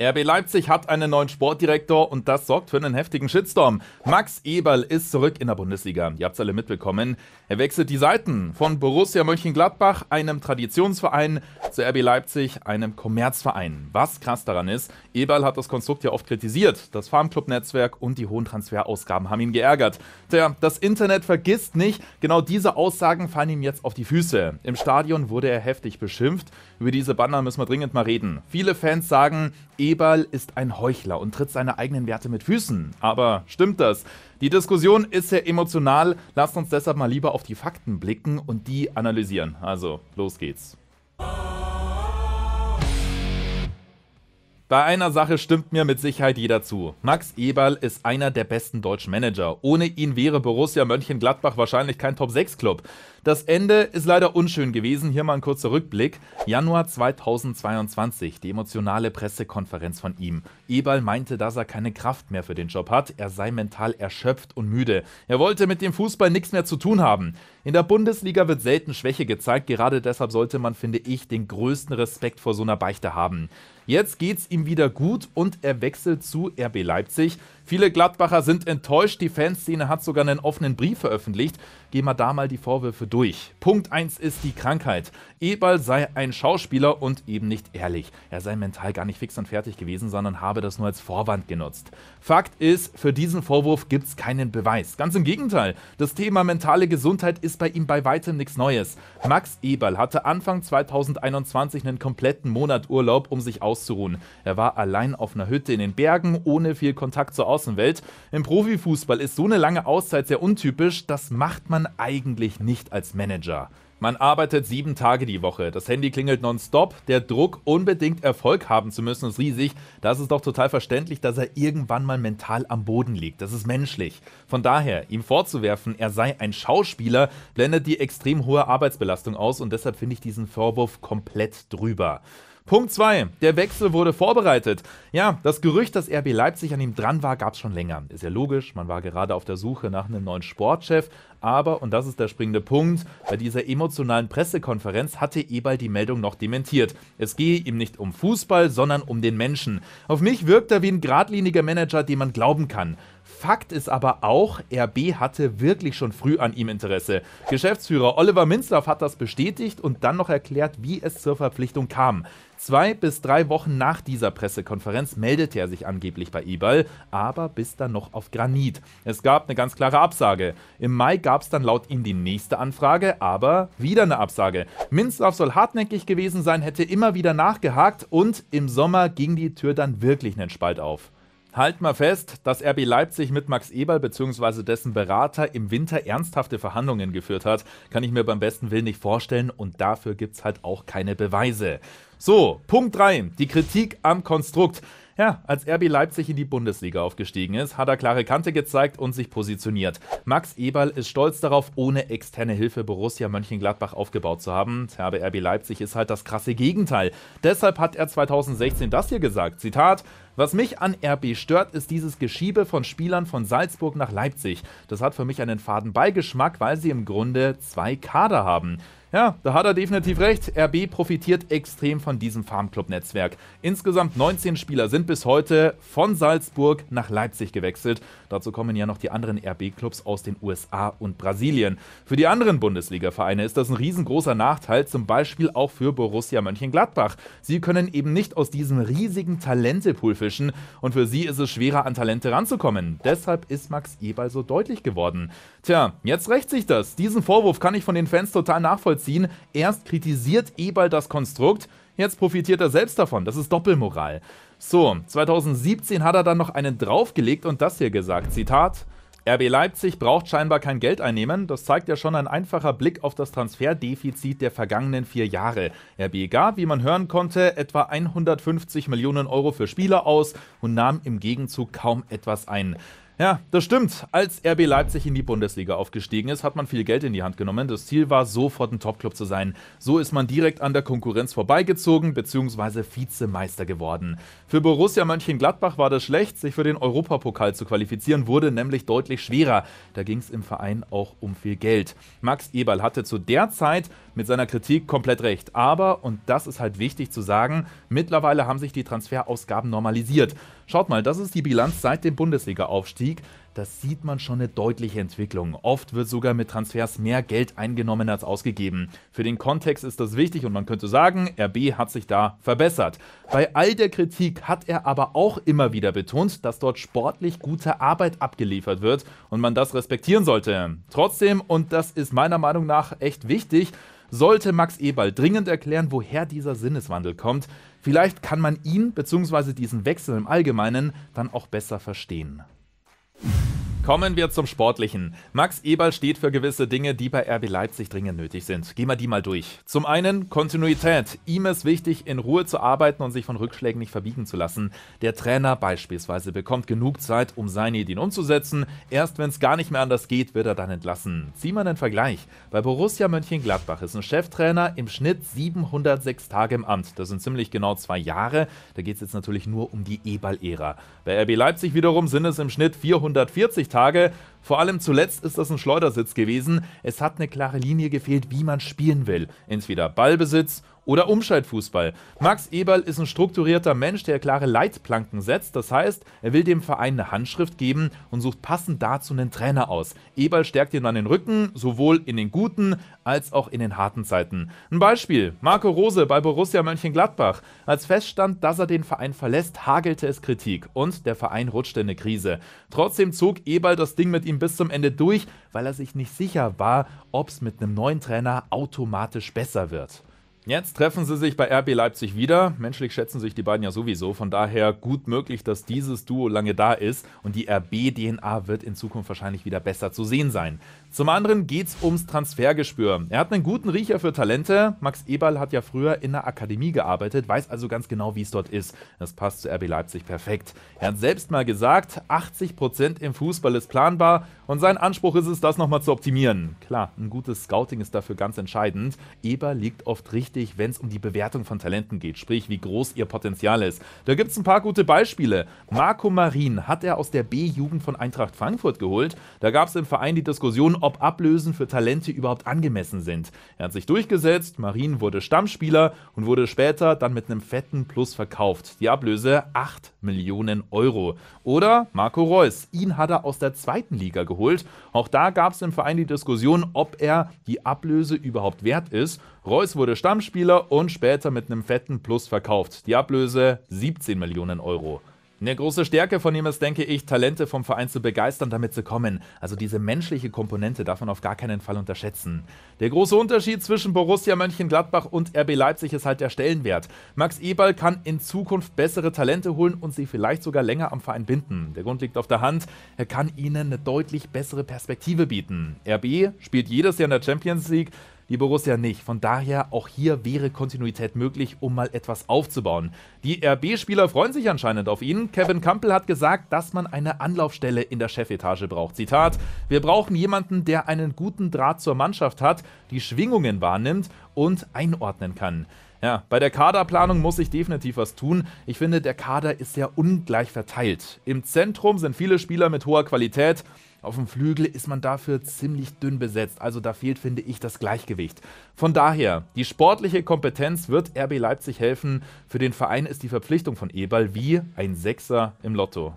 RB Leipzig hat einen neuen Sportdirektor und das sorgt für einen heftigen Shitstorm. Max Eberl ist zurück in der Bundesliga. Ihr habt es alle mitbekommen. Er wechselt die Seiten von Borussia Mönchengladbach, einem Traditionsverein, zu RB Leipzig, einem Kommerzverein. Was krass daran ist, Eberl hat das Konstrukt ja oft kritisiert. Das Farmclub-Netzwerk und die hohen Transferausgaben haben ihn geärgert. Tja, das Internet vergisst nicht, genau diese Aussagen fallen ihm jetzt auf die Füße. Im Stadion wurde er heftig beschimpft. Über diese Banner müssen wir dringend mal reden. Viele Fans sagen, Eberl ist ein Heuchler und tritt seine eigenen Werte mit Füßen. Aber stimmt das? Die Diskussion ist sehr emotional. Lasst uns deshalb mal lieber auf die Fakten blicken und die analysieren. Also, los geht's. Bei einer Sache stimmt mir mit Sicherheit jeder zu. Max Eberl ist einer der besten deutschen Manager. Ohne ihn wäre Borussia Mönchengladbach wahrscheinlich kein Top-6-Club. Das Ende ist leider unschön gewesen. Hier mal ein kurzer Rückblick. Januar 2022, die emotionale Pressekonferenz von ihm. Eberl meinte, dass er keine Kraft mehr für den Job hat. Er sei mental erschöpft und müde. Er wollte mit dem Fußball nichts mehr zu tun haben. In der Bundesliga wird selten Schwäche gezeigt. Gerade deshalb sollte man, finde ich, den größten Respekt vor so einer Beichte haben. Jetzt geht's ihm wieder gut und er wechselt zu RB Leipzig. Viele Gladbacher sind enttäuscht. Die Fanszene hat sogar einen offenen Brief veröffentlicht. Gehen wir da mal die Vorwürfe durch. Punkt 1 ist die Krankheit. Eberl sei ein Schauspieler und eben nicht ehrlich. Er sei mental gar nicht fix und fertig gewesen, sondern habe das nur als Vorwand genutzt. Fakt ist, für diesen Vorwurf gibt es keinen Beweis. Ganz im Gegenteil. Das Thema mentale Gesundheit ist bei ihm bei weitem nichts Neues. Max Eberl hatte Anfang 2021 einen kompletten Monat Urlaub, um sich auszuruhen. Er war allein auf einer Hütte in den Bergen, ohne viel Kontakt zur Außenwelt Außenwelt. Im Profifußball ist so eine lange Auszeit sehr untypisch, das macht man eigentlich nicht als Manager. Man arbeitet sieben Tage die Woche, das Handy klingelt nonstop, der Druck, unbedingt Erfolg haben zu müssen, ist riesig. Da ist es doch total verständlich, dass er irgendwann mal mental am Boden liegt. Das ist menschlich. Von daher, ihm vorzuwerfen, er sei ein Schauspieler, blendet die extrem hohe Arbeitsbelastung aus und deshalb finde ich diesen Vorwurf komplett drüber. Punkt 2. Der Wechsel wurde vorbereitet. Ja, das Gerücht, dass RB Leipzig an ihm dran war, gab es schon länger. Ist ja logisch, man war gerade auf der Suche nach einem neuen Sportchef. Aber, und das ist der springende Punkt, bei dieser emotionalen Pressekonferenz hatte Ebal die Meldung noch dementiert. Es gehe ihm nicht um Fußball, sondern um den Menschen. Auf mich wirkt er wie ein geradliniger Manager, dem man glauben kann. Fakt ist aber auch, RB hatte wirklich schon früh an ihm Interesse. Geschäftsführer Oliver Minzlaff hat das bestätigt und dann noch erklärt, wie es zur Verpflichtung kam. Zwei bis drei Wochen nach dieser Pressekonferenz meldete er sich angeblich bei Ebal, aber bis dann noch auf Granit. Es gab eine ganz klare Absage. Im Mai gab es dann laut ihm die nächste Anfrage, aber wieder eine Absage. Minzlaff soll hartnäckig gewesen sein, hätte immer wieder nachgehakt und im Sommer ging die Tür dann wirklich einen Spalt auf. Halt mal fest, dass RB Leipzig mit Max Eberl bzw. dessen Berater im Winter ernsthafte Verhandlungen geführt hat, kann ich mir beim besten Willen nicht vorstellen und dafür gibt es halt auch keine Beweise. So, Punkt 3, die Kritik am Konstrukt. Ja, als RB Leipzig in die Bundesliga aufgestiegen ist, hat er klare Kante gezeigt und sich positioniert. Max Eberl ist stolz darauf, ohne externe Hilfe Borussia Mönchengladbach aufgebaut zu haben. Aber RB Leipzig ist halt das krasse Gegenteil. Deshalb hat er 2016 das hier gesagt. Zitat. Was mich an RB stört, ist dieses Geschiebe von Spielern von Salzburg nach Leipzig. Das hat für mich einen faden Beigeschmack, weil sie im Grunde zwei Kader haben. Ja, da hat er definitiv recht. RB profitiert extrem von diesem Farmclub-Netzwerk. Insgesamt 19 Spieler sind bis heute von Salzburg nach Leipzig gewechselt. Dazu kommen ja noch die anderen RB-Clubs aus den USA und Brasilien. Für die anderen Bundesliga-Vereine ist das ein riesengroßer Nachteil, zum Beispiel auch für Borussia Mönchengladbach. Sie können eben nicht aus diesem riesigen Talentepool fischen und für sie ist es schwerer, an Talente ranzukommen. Deshalb ist Max Eberl so deutlich geworden. Tja, jetzt rächt sich das. Diesen Vorwurf kann ich von den Fans total nachvollziehen nachvollziehen. Erst kritisiert Eberl das Konstrukt, jetzt profitiert er selbst davon. Das ist Doppelmoral. So, 2017 hat er dann noch einen draufgelegt und das hier gesagt. Zitat. RB Leipzig braucht scheinbar kein Geld einnehmen. Das zeigt ja schon ein einfacher Blick auf das Transferdefizit der vergangenen vier Jahre. RB gab, wie man hören konnte, etwa 150 Millionen Euro für Spieler aus und nahm im Gegenzug kaum etwas ein. Ja, das stimmt. Als RB Leipzig in die Bundesliga aufgestiegen ist, hat man viel Geld in die Hand genommen. Das Ziel war, sofort ein Topclub zu sein. So ist man direkt an der Konkurrenz vorbeigezogen bzw. Vizemeister geworden. Für Borussia Mönchengladbach war das schlecht. Sich für den Europapokal zu qualifizieren wurde nämlich deutlich schwerer. Da ging es im Verein auch um viel Geld. Max Eberl hatte zu der Zeit mit seiner Kritik komplett recht. Aber, und das ist halt wichtig zu sagen, mittlerweile haben sich die Transferausgaben normalisiert. Schaut mal, das ist die Bilanz seit dem Bundesliga-Aufstieg. Da sieht man schon eine deutliche Entwicklung. Oft wird sogar mit Transfers mehr Geld eingenommen als ausgegeben. Für den Kontext ist das wichtig und man könnte sagen, RB hat sich da verbessert. Bei all der Kritik hat er aber auch immer wieder betont, dass dort sportlich gute Arbeit abgeliefert wird und man das respektieren sollte. Trotzdem, und das ist meiner Meinung nach echt wichtig, sollte Max Eberl dringend erklären, woher dieser Sinneswandel kommt, Vielleicht kann man ihn bzw. diesen Wechsel im Allgemeinen dann auch besser verstehen. Kommen wir zum Sportlichen. Max Eberl steht für gewisse Dinge, die bei RB Leipzig dringend nötig sind. Gehen wir die mal durch. Zum einen Kontinuität. Ihm ist wichtig, in Ruhe zu arbeiten und sich von Rückschlägen nicht verbiegen zu lassen. Der Trainer beispielsweise bekommt genug Zeit, um seine Ideen umzusetzen. Erst wenn es gar nicht mehr anders geht, wird er dann entlassen. Zieh mal einen Vergleich. Bei Borussia Mönchengladbach ist ein Cheftrainer im Schnitt 706 Tage im Amt. Das sind ziemlich genau zwei Jahre. Da geht es jetzt natürlich nur um die Eberl-Ära. Bei RB Leipzig wiederum sind es im Schnitt 440 Tage. Tage. Vor allem zuletzt ist das ein Schleudersitz gewesen. Es hat eine klare Linie gefehlt, wie man spielen will. Entweder Ballbesitz oder Umschaltfußball. Max Eberl ist ein strukturierter Mensch, der klare Leitplanken setzt. Das heißt, er will dem Verein eine Handschrift geben und sucht passend dazu einen Trainer aus. Eberl stärkt ihn dann den Rücken, sowohl in den guten als auch in den harten Zeiten. Ein Beispiel: Marco Rose bei Borussia Mönchengladbach. Als feststand, dass er den Verein verlässt, hagelte es Kritik und der Verein rutschte in eine Krise. Trotzdem zog Eberl das Ding mit ihm bis zum Ende durch, weil er sich nicht sicher war, ob es mit einem neuen Trainer automatisch besser wird. Jetzt treffen sie sich bei RB Leipzig wieder. Menschlich schätzen sich die beiden ja sowieso. Von daher gut möglich, dass dieses Duo lange da ist und die RB-DNA wird in Zukunft wahrscheinlich wieder besser zu sehen sein. Zum anderen geht es ums Transfergespür. Er hat einen guten Riecher für Talente. Max Eberl hat ja früher in der Akademie gearbeitet, weiß also ganz genau, wie es dort ist. Das passt zu RB Leipzig perfekt. Er hat selbst mal gesagt, 80% Prozent im Fußball ist planbar und sein Anspruch ist es, das nochmal zu optimieren. Klar, ein gutes Scouting ist dafür ganz entscheidend. Eberl liegt oft richtig wichtig, wenn es um die Bewertung von Talenten geht, sprich wie groß ihr Potenzial ist. Da gibt es ein paar gute Beispiele. Marco Marin hat er aus der B-Jugend von Eintracht Frankfurt geholt. Da gab es im Verein die Diskussion, ob Ablösen für Talente überhaupt angemessen sind. Er hat sich durchgesetzt, Marin wurde Stammspieler und wurde später dann mit einem fetten Plus verkauft. Die Ablöse 8 Millionen Euro. Oder Marco Reus, ihn hat er aus der zweiten Liga geholt. Auch da gab es im Verein die Diskussion, ob er die Ablöse überhaupt wert ist. Reus wurde Stammspieler und später mit einem fetten Plus verkauft. Die Ablöse 17 Millionen Euro. Eine große Stärke von ihm ist, denke ich, Talente vom Verein zu begeistern, damit zu kommen. Also diese menschliche Komponente darf man auf gar keinen Fall unterschätzen. Der große Unterschied zwischen Borussia Mönchengladbach und RB Leipzig ist halt der Stellenwert. Max Eberl kann in Zukunft bessere Talente holen und sie vielleicht sogar länger am Verein binden. Der Grund liegt auf der Hand, er kann ihnen eine deutlich bessere Perspektive bieten. RB spielt jedes Jahr in der Champions League, die Borussia nicht. Von daher auch hier wäre Kontinuität möglich, um mal etwas aufzubauen. Die RB-Spieler freuen sich anscheinend auf ihn. Kevin Campbell hat gesagt, dass man eine Anlaufstelle in der Chefetage braucht. Zitat: Wir brauchen jemanden, der einen guten Draht zur Mannschaft hat, die Schwingungen wahrnimmt und einordnen kann. Ja, bei der Kaderplanung muss ich definitiv was tun. Ich finde, der Kader ist sehr ungleich verteilt. Im Zentrum sind viele Spieler mit hoher Qualität. Auf dem Flügel ist man dafür ziemlich dünn besetzt, also da fehlt, finde ich, das Gleichgewicht. Von daher, die sportliche Kompetenz wird RB Leipzig helfen. Für den Verein ist die Verpflichtung von Eberl wie ein Sechser im Lotto.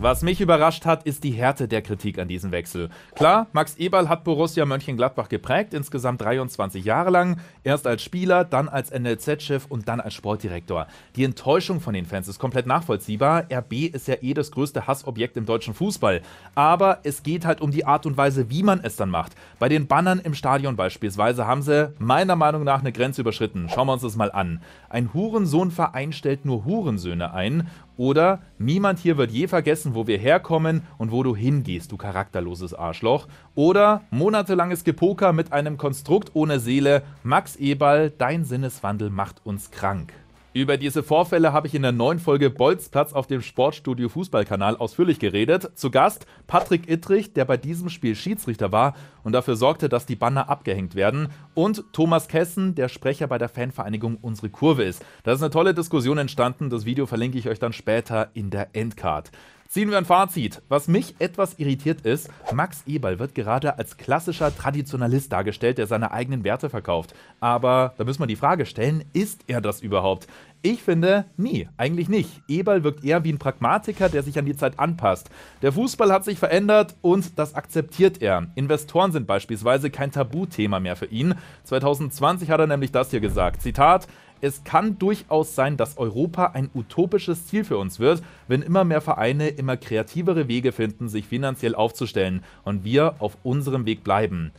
Was mich überrascht hat, ist die Härte der Kritik an diesem Wechsel. Klar, Max Eberl hat Borussia Mönchengladbach geprägt, insgesamt 23 Jahre lang. Erst als Spieler, dann als NLZ-Chef und dann als Sportdirektor. Die Enttäuschung von den Fans ist komplett nachvollziehbar. RB ist ja eh das größte Hassobjekt im deutschen Fußball. Aber es geht halt um die Art und Weise, wie man es dann macht. Bei den Bannern im Stadion beispielsweise haben sie meiner Meinung nach eine Grenze überschritten. Schauen wir uns das mal an. Ein Hurensohnverein stellt nur Hurensöhne ein oder niemand hier wird je vergessen, wo wir herkommen und wo du hingehst, du charakterloses Arschloch. Oder monatelanges Gepoker mit einem Konstrukt ohne Seele. Max Eberl, dein Sinneswandel macht uns krank. Über diese Vorfälle habe ich in der neuen Folge Bolzplatz auf dem Sportstudio Fußballkanal ausführlich geredet. Zu Gast Patrick Ittrich, der bei diesem Spiel Schiedsrichter war und dafür sorgte, dass die Banner abgehängt werden. Und Thomas Kessen, der Sprecher bei der Fanvereinigung Unsere Kurve ist. Da ist eine tolle Diskussion entstanden. Das Video verlinke ich euch dann später in der Endcard. Ziehen wir ein Fazit. Was mich etwas irritiert ist, Max Eberl wird gerade als klassischer Traditionalist dargestellt, der seine eigenen Werte verkauft. Aber da müssen wir die Frage stellen, ist er das überhaupt? Ich finde, nie, eigentlich nicht. Eberl wirkt eher wie ein Pragmatiker, der sich an die Zeit anpasst. Der Fußball hat sich verändert und das akzeptiert er. Investoren sind beispielsweise kein Tabuthema mehr für ihn. 2020 hat er nämlich das hier gesagt. Zitat, es kann durchaus sein, dass Europa ein utopisches Ziel für uns wird, wenn immer mehr Vereine immer kreativere Wege finden, sich finanziell aufzustellen und wir auf unserem Weg bleiben.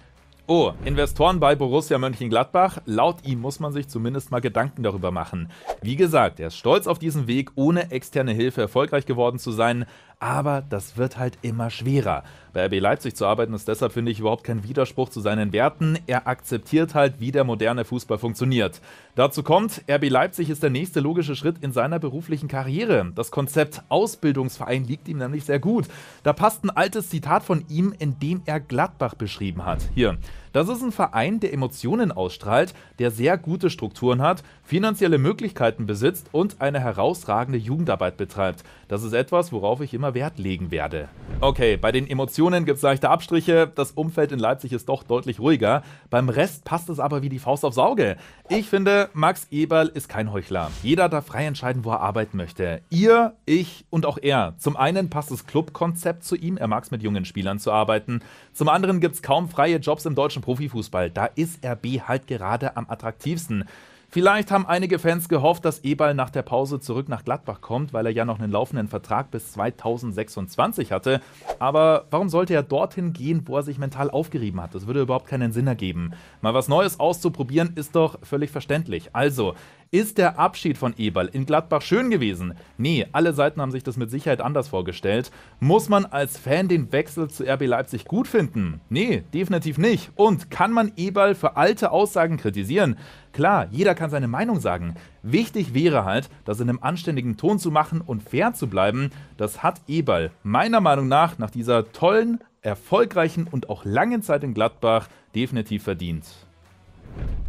Oh, Investoren bei Borussia Mönchengladbach? Laut ihm muss man sich zumindest mal Gedanken darüber machen. Wie gesagt, er ist stolz auf diesen Weg, ohne externe Hilfe erfolgreich geworden zu sein, aber das wird halt immer schwerer. Bei RB Leipzig zu arbeiten ist deshalb, finde ich, überhaupt kein Widerspruch zu seinen Werten. Er akzeptiert halt, wie der moderne Fußball funktioniert. Dazu kommt, RB Leipzig ist der nächste logische Schritt in seiner beruflichen Karriere. Das Konzept Ausbildungsverein liegt ihm nämlich sehr gut. Da passt ein altes Zitat von ihm, in dem er Gladbach beschrieben hat. Hier. Das ist ein Verein, der Emotionen ausstrahlt, der sehr gute Strukturen hat, finanzielle Möglichkeiten besitzt und eine herausragende Jugendarbeit betreibt. Das ist etwas, worauf ich immer Wert legen werde. Okay, bei den Emotionen gibt es leichte Abstriche. Das Umfeld in Leipzig ist doch deutlich ruhiger. Beim Rest passt es aber wie die Faust aufs Auge. Ich finde, Max Eberl ist kein Heuchler. Jeder darf frei entscheiden, wo er arbeiten möchte. Ihr, ich und auch er. Zum einen passt das Clubkonzept zu ihm. Er mag es mit jungen Spielern zu arbeiten. Zum anderen gibt es kaum freie Jobs im deutschen Profifußball. Da ist RB halt gerade am attraktivsten. Vielleicht haben einige Fans gehofft, dass Eberl nach der Pause zurück nach Gladbach kommt, weil er ja noch einen laufenden Vertrag bis 2026 hatte. Aber warum sollte er dorthin gehen, wo er sich mental aufgerieben hat? Das würde überhaupt keinen Sinn ergeben. Mal was Neues auszuprobieren ist doch völlig verständlich. Also, ist der Abschied von Eberl in Gladbach schön gewesen? Nee, alle Seiten haben sich das mit Sicherheit anders vorgestellt. Muss man als Fan den Wechsel zu RB Leipzig gut finden? Nee, definitiv nicht. Und kann man Eberl für alte Aussagen kritisieren? Klar, jeder kann seine Meinung sagen. Wichtig wäre halt, das in einem anständigen Ton zu machen und fair zu bleiben. Das hat Eberl meiner Meinung nach nach dieser tollen, erfolgreichen und auch langen Zeit in Gladbach definitiv verdient.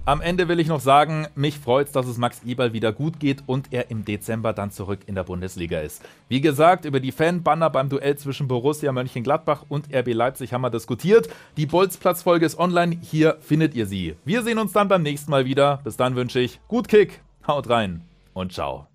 Am Ende will ich noch sagen, mich freut's, dass es Max Eberl wieder gut geht und er im Dezember dann zurück in der Bundesliga ist. Wie gesagt, über die Fanbanner beim Duell zwischen Borussia Mönchengladbach und RB Leipzig haben wir diskutiert. Die Bolzplatzfolge ist online, hier findet ihr sie. Wir sehen uns dann beim nächsten Mal wieder. Bis dann wünsche ich gut Kick, haut rein und ciao.